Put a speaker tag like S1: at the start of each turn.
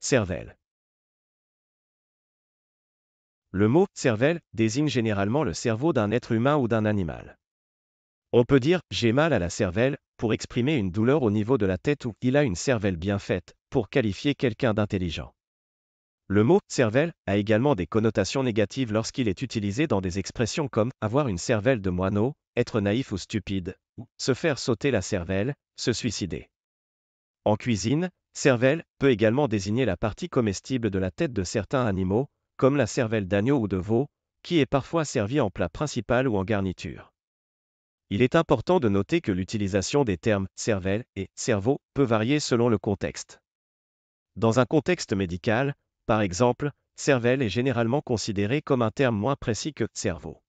S1: Cervelle. Le mot
S2: cervelle désigne généralement le cerveau d'un être humain ou d'un animal. On peut dire j'ai mal à la cervelle pour exprimer une douleur au niveau de la tête ou il a une cervelle bien faite pour qualifier quelqu'un d'intelligent. Le mot cervelle a également des connotations négatives lorsqu'il est utilisé dans des expressions comme avoir une cervelle de moineau, être naïf ou stupide, ou se faire sauter la cervelle, se suicider. En cuisine, Cervelle peut également désigner la partie comestible de la tête de certains animaux, comme la cervelle d'agneau ou de veau, qui est parfois servie en plat principal ou en garniture. Il est important de noter que l'utilisation des termes cervelle et cerveau peut varier selon le contexte. Dans un contexte médical, par exemple, cervelle est généralement considérée comme
S1: un terme moins précis que cerveau.